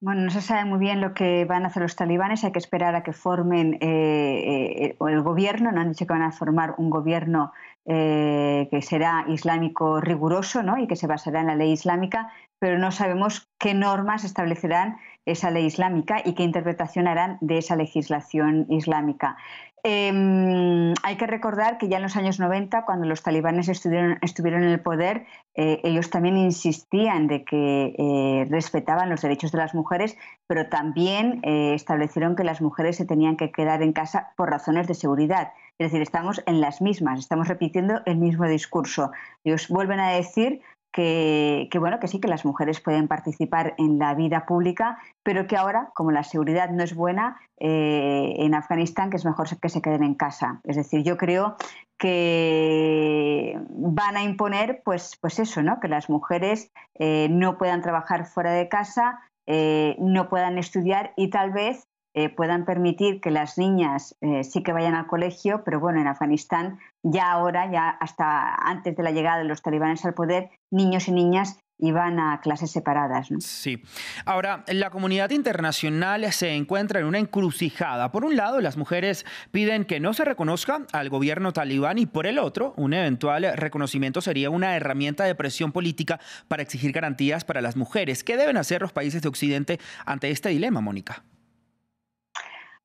Bueno, no se sabe muy bien lo que van a hacer los talibanes, hay que esperar a que formen eh, eh, el gobierno, no han dicho que van a formar un gobierno eh, que será islámico riguroso ¿no? y que se basará en la ley islámica, pero no sabemos qué normas establecerán esa ley islámica y qué interpretación harán de esa legislación islámica. Em, hay que recordar que ya en los años 90, cuando los talibanes estuvieron, en el poder, eh, ellos también insistían de que eh, respetaban los derechos de las mujeres, pero también eh, establecieron que las mujeres se tenían que quedar en casa por razones de seguridad. Es decir, estamos en las mismas, estamos repitiendo el mismo discurso. Ellos vuelven a decir que, bueno, que sí, que las mujeres pueden participar en la vida pública, pero que ahora, como la seguridad no es buena eh, en Afganistán, que es mejor que se queden en casa. Es decir, yo creo que van a imponer, pues, pues eso, ¿no? Que las mujeres eh, no puedan trabajar fuera de casa, eh, no puedan estudiar y tal vez eh, puedan permitir que las niñas eh, sí que vayan al colegio, pero bueno, en Afganistán ya ahora, ya hasta antes de la llegada de los talibanes al poder, niños y niñas iban a clases separadas. Sí. Ahora, la comunidad internacional se encuentra en una encrucijada. Por un lado, las mujeres piden que no se reconozca al gobierno talibán y por el otro, un eventual reconocimiento sería una herramienta de presión política para exigir garantías para las mujeres. ¿Qué deben hacer los países de Occidente ante este dilema, Mónica?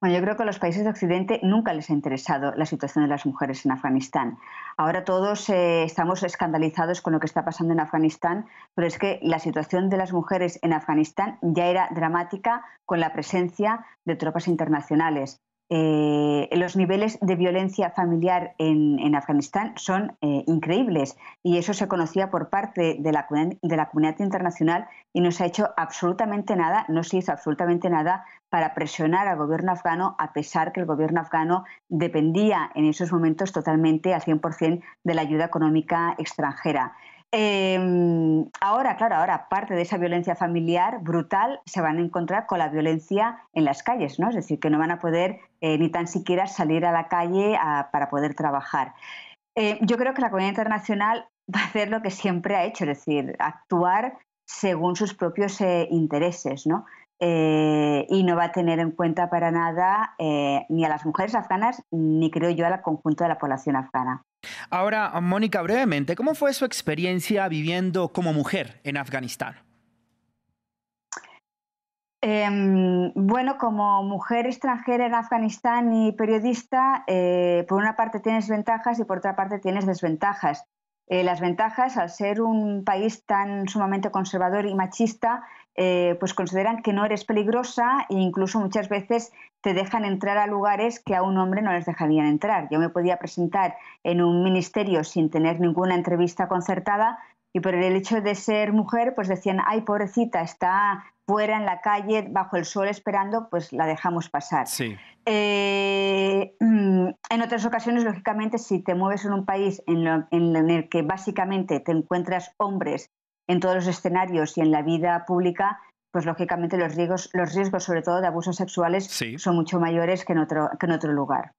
Bueno, yo creo que a los países de Occidente nunca les ha interesado la situación de las mujeres en Afganistán. Ahora todos eh, estamos escandalizados con lo que está pasando en Afganistán, pero es que la situación de las mujeres en Afganistán ya era dramática con la presencia de tropas internacionales. Eh, los niveles de violencia familiar en, Afganistán son eh, increíbles y eso se conocía por parte de la, de la comunidad internacional y no se ha hecho absolutamente nada, no se hizo absolutamente nada para presionar al gobierno afgano, a pesar que el gobierno afgano dependía en esos momentos totalmente al 100% de la ayuda económica extranjera. Em, ahora, claro, ahora parte de esa violencia familiar brutal, se van a encontrar con la violencia en las calles, ¿no? Es decir, que no van a poder eh, ni tan siquiera salir a la calle para poder trabajar. Eh, yo creo que la comunidad internacional va a hacer lo que siempre ha hecho, es decir, actuar según sus propios eh, intereses, ¿no? Eh, y no va a tener en cuenta para nada eh, ni a las mujeres afganas ni creo yo al conjunto de la población afgana. Ahora, Mónica, brevemente, ¿cómo fue su experiencia viviendo como mujer en Afganistán? Em, bueno, como mujer extranjera en Afganistán y periodista, eh, por una parte tienes ventajas y por otra parte tienes desventajas. Eh, las ventajas, al ser un país tan sumamente conservador y machista, eh, pues consideran que no eres peligrosa e incluso muchas veces te dejan entrar a lugares que a un hombre no les dejarían entrar. Yo me podía presentar en un ministerio sin tener ninguna entrevista concertada, y por el hecho de ser mujer, pues decían, ay, pobrecita, está fuera en la calle, bajo el sol, esperando, pues la dejamos pasar. Eh, mm, en otras ocasiones, lógicamente, si te mueves en un país en, el que básicamente te encuentras hombres en todos los escenarios y en la vida pública, pues lógicamente los riesgos, los riesgos sobre todo de abusos sexuales son mucho mayores que en otro, que en otro lugar.